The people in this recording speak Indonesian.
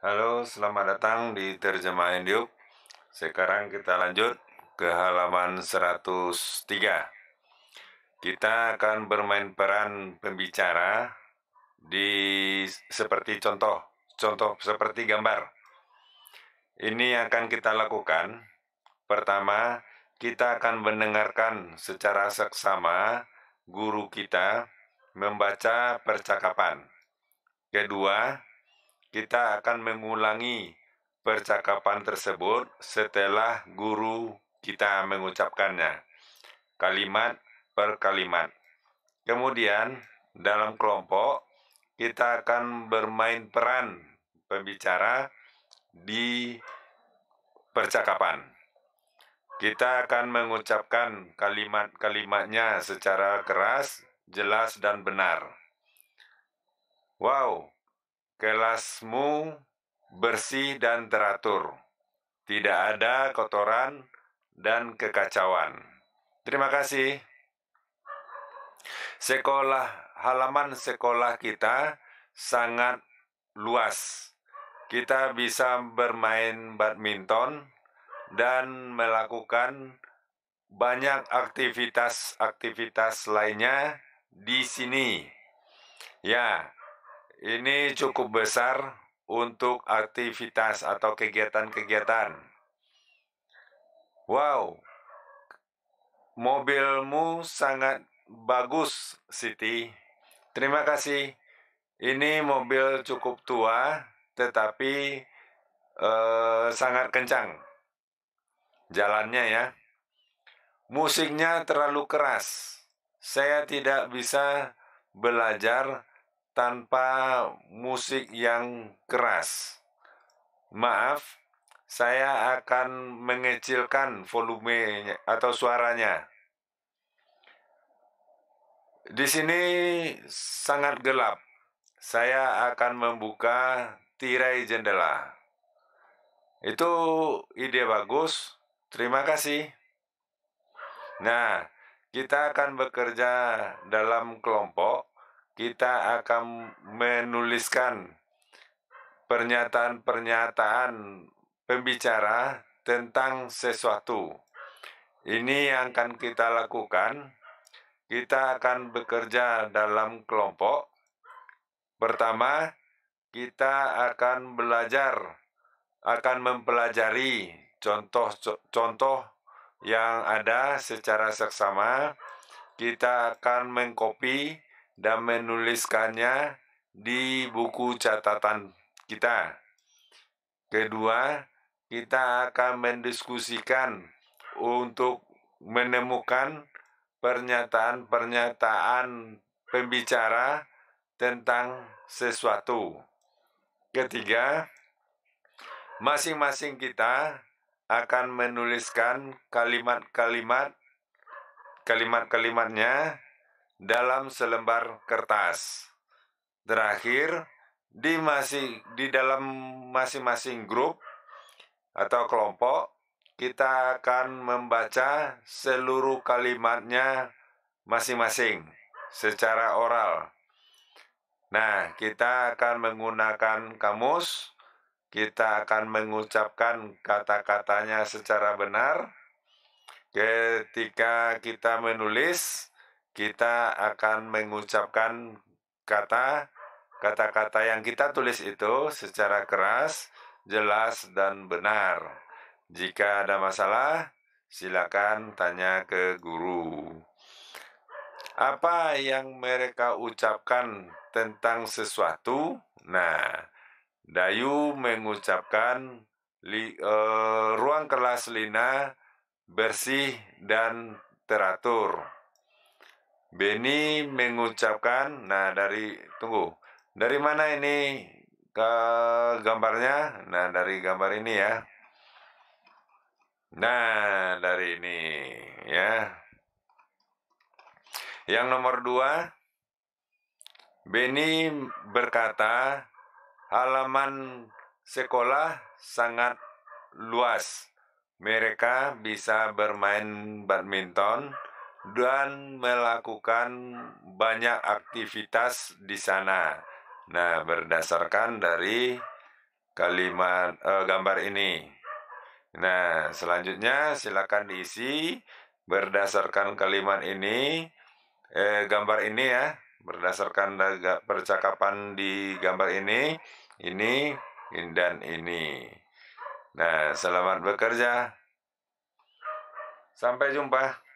Halo, selamat datang di Terjemah Indiuk. Sekarang kita lanjut ke halaman 103. Kita akan bermain peran pembicara di seperti contoh, contoh seperti gambar. Ini akan kita lakukan. Pertama, kita akan mendengarkan secara seksama guru kita membaca percakapan. Kedua, kita akan mengulangi percakapan tersebut setelah guru kita mengucapkannya, kalimat per kalimat. Kemudian, dalam kelompok, kita akan bermain peran pembicara di percakapan. Kita akan mengucapkan kalimat-kalimatnya secara keras, jelas, dan benar. Wow, Kelasmu bersih dan teratur. Tidak ada kotoran dan kekacauan. Terima kasih. Sekolah halaman sekolah kita sangat luas. Kita bisa bermain badminton dan melakukan banyak aktivitas-aktivitas lainnya di sini. Ya, ini cukup besar untuk aktivitas atau kegiatan-kegiatan. Wow, mobilmu sangat bagus, Siti. Terima kasih. Ini mobil cukup tua, tetapi eh, sangat kencang jalannya ya. Musiknya terlalu keras. Saya tidak bisa belajar tanpa musik yang keras. Maaf, saya akan mengecilkan volume atau suaranya. Di sini sangat gelap. Saya akan membuka tirai jendela. Itu ide bagus. Terima kasih. Nah, kita akan bekerja dalam kelompok kita akan menuliskan pernyataan-pernyataan pembicara tentang sesuatu. Ini yang akan kita lakukan. Kita akan bekerja dalam kelompok. Pertama, kita akan belajar, akan mempelajari contoh-contoh yang ada secara seksama. Kita akan mengkopi dan menuliskannya di buku catatan kita. Kedua, kita akan mendiskusikan untuk menemukan pernyataan-pernyataan pembicara tentang sesuatu. Ketiga, masing-masing kita akan menuliskan kalimat-kalimat kalimat-kalimatnya dalam selembar kertas. Terakhir, di masih di dalam masing-masing grup atau kelompok kita akan membaca seluruh kalimatnya masing-masing secara oral. Nah, kita akan menggunakan kamus, kita akan mengucapkan kata-katanya secara benar. Ketika kita menulis, kita akan mengucapkan kata kata-kata yang kita tulis itu secara keras, jelas dan benar. Jika ada masalah, silakan tanya ke guru. Apa yang mereka ucapkan tentang sesuatu? Nah, Dayu mengucapkan li, e, ruang kelas Lina bersih dan teratur. Beni mengucapkan, nah dari tunggu, dari mana ini ke gambarnya? Nah dari gambar ini ya. Nah dari ini ya. Yang nomor dua, Beni berkata halaman sekolah sangat luas. Mereka bisa bermain badminton dan melakukan banyak aktivitas di sana. Nah, berdasarkan dari kalimat eh, gambar ini. Nah, selanjutnya silakan diisi berdasarkan kalimat ini eh, gambar ini ya, berdasarkan percakapan di gambar ini, ini dan ini. Nah, selamat bekerja. Sampai jumpa.